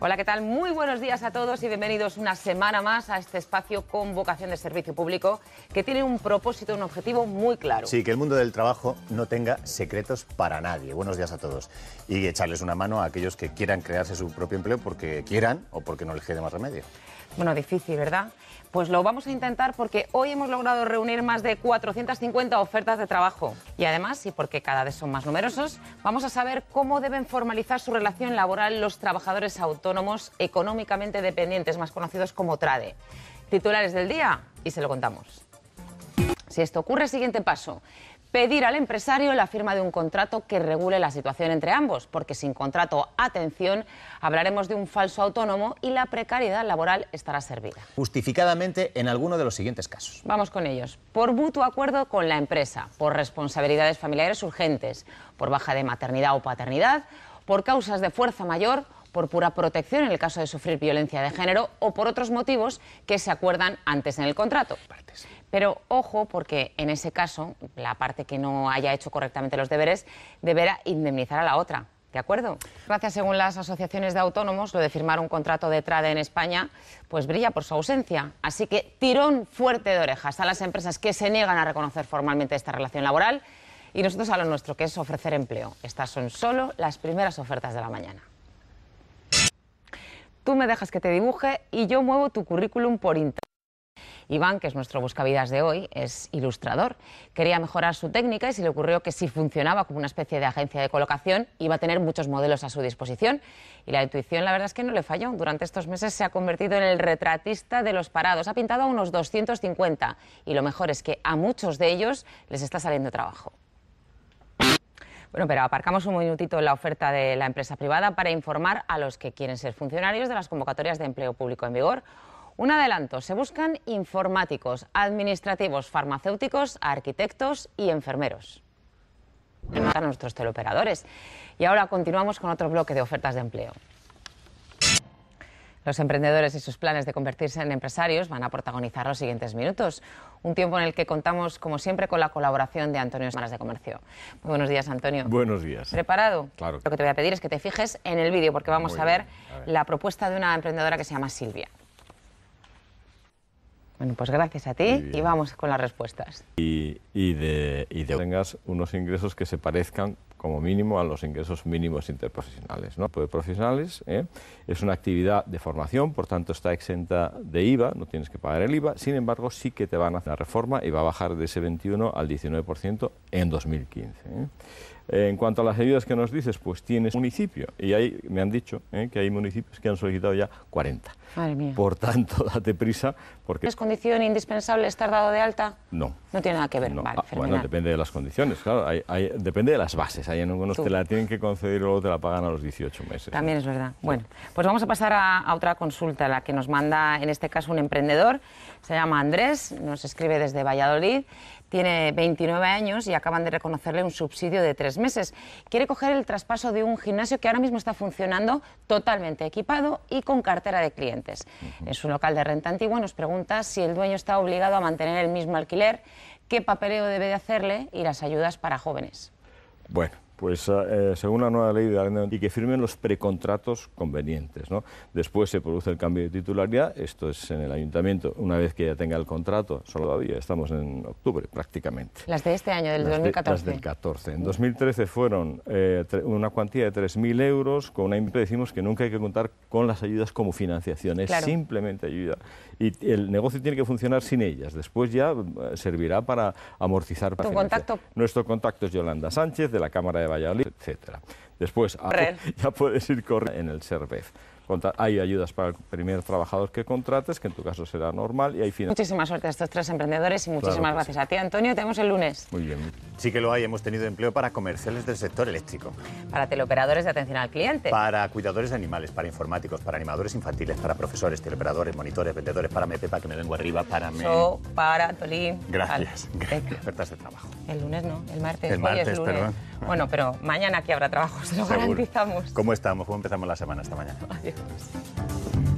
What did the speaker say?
Hola, ¿qué tal? Muy buenos días a todos y bienvenidos una semana más a este espacio con vocación de servicio público que tiene un propósito, un objetivo muy claro. Sí, que el mundo del trabajo no tenga secretos para nadie. Buenos días a todos. Y echarles una mano a aquellos que quieran crearse su propio empleo porque quieran o porque no les quede más remedio. Bueno, difícil, ¿verdad? Pues lo vamos a intentar porque hoy hemos logrado reunir más de 450 ofertas de trabajo. Y además, y porque cada vez son más numerosos, vamos a saber cómo deben formalizar su relación laboral los trabajadores autónomos económicamente dependientes, más conocidos como TRADE. Titulares del día y se lo contamos. Si esto ocurre, siguiente paso pedir al empresario la firma de un contrato que regule la situación entre ambos, porque sin contrato, atención, hablaremos de un falso autónomo y la precariedad laboral estará servida. Justificadamente en alguno de los siguientes casos. Vamos con ellos. Por mutuo acuerdo con la empresa, por responsabilidades familiares urgentes, por baja de maternidad o paternidad, por causas de fuerza mayor por pura protección en el caso de sufrir violencia de género o por otros motivos que se acuerdan antes en el contrato. Pero ojo, porque en ese caso, la parte que no haya hecho correctamente los deberes deberá indemnizar a la otra. ¿De acuerdo? Gracias, según las asociaciones de autónomos, lo de firmar un contrato de trade en España, pues brilla por su ausencia. Así que tirón fuerte de orejas a las empresas que se niegan a reconocer formalmente esta relación laboral y nosotros a lo nuestro, que es ofrecer empleo. Estas son solo las primeras ofertas de la mañana. Tú me dejas que te dibuje y yo muevo tu currículum por internet. Iván, que es nuestro buscavidas de hoy, es ilustrador. Quería mejorar su técnica y se le ocurrió que si funcionaba como una especie de agencia de colocación, iba a tener muchos modelos a su disposición. Y la intuición, la verdad es que no le falló. Durante estos meses se ha convertido en el retratista de los parados. Ha pintado a unos 250 y lo mejor es que a muchos de ellos les está saliendo trabajo. Bueno, pero aparcamos un minutito en la oferta de la empresa privada para informar a los que quieren ser funcionarios de las convocatorias de empleo público en vigor. Un adelanto, se buscan informáticos, administrativos, farmacéuticos, arquitectos y enfermeros. A nuestros teleoperadores. Y ahora continuamos con otro bloque de ofertas de empleo. Los emprendedores y sus planes de convertirse en empresarios van a protagonizar los siguientes minutos. Un tiempo en el que contamos, como siempre, con la colaboración de Antonio Semanas de Comercio. Muy buenos días, Antonio. Buenos días. ¿Preparado? Claro. Lo que te voy a pedir es que te fijes en el vídeo, porque vamos a ver, la propuesta de una emprendedora que se llama Silvia. Bueno, pues gracias a ti y vamos con las respuestas. Y, de, y tengas unos ingresos que se parezcan como mínimo a los ingresos mínimos interprofesionales. ¿no? Pues profesionales ¿eh? es una actividad de formación, por tanto está exenta de IVA, no tienes que pagar el IVA, sin embargo sí que te van a hacer la reforma y va a bajar de ese 21 al 19% en 2015. ¿eh? En cuanto a las ayudas que nos dices, pues tienes municipio. Y ahí me han dicho ¿eh? que hay municipios que han solicitado ya 40. Por tanto, date prisa porque... ¿Es condición indispensable estar dado de alta? No. No tiene nada que ver. Ah, bueno, depende de las condiciones, claro. hay, depende de las bases esa, ya no te la tienen que conceder y luego te la pagan a los 18 meses. También es verdad. Bueno, pues vamos a pasar a, otra consulta, la que nos manda en este caso un emprendedor, se llama Andrés, nos escribe desde Valladolid, tiene 29 años y acaban de reconocerle un subsidio de tres meses. Quiere coger el traspaso de un gimnasio que ahora mismo está funcionando totalmente equipado y con cartera de clientes. Es un local de renta antigua y nos pregunta si el dueño está obligado a mantener el mismo alquiler, qué papeleo debe de hacerle y las ayudas para jóvenes. Bueno pues ah, eh, según la nueva ley de la y que firmen los precontratos convenientes. ¿no? Después se produce el cambio de titularidad, esto es en el ayuntamiento, una vez que ya tenga el contrato, solo todavía estamos en octubre prácticamente. Las de este año, del 2014. las del 14. En 2013 fueron eh, una cuantía de 3.000 euros, con una decimos que nunca hay que contar con las ayudas como financiación, es simplemente ayuda. Y el negocio tiene que funcionar sin ellas, después ya eh, servirá para amortizar. Para contacto? Nuestro contacto es Yolanda Sánchez, de la Cámara de Valladolid, etcétera. Después ah, ya puedes ir corriendo en el Servef. Hay ayudas para el primer trabajador que contrates, que en tu caso será normal, y hay Muchísima suerte a estos tres emprendedores y muchísimas gracias a ti, Antonio. Tenemos el lunes. Muy bien. Sí que lo hay. Hemos tenido empleo para comerciales del sector eléctrico. Para teleoperadores de atención al cliente. Para cuidadores de animales, para informáticos, para animadores infantiles, para profesores, teleoperadores, monitores, vendedores, para MEPE, que me vengo arriba, para mí, So, para Tolín. Gracias. gracias. Ofertas de trabajo. El lunes no, el martes. El martes, perdón. Bueno, pero mañana aquí habrá trabajos lo garantizamos. ¿Cómo estamos? ¿Cómo empezamos la semana esta mañana? Adiós.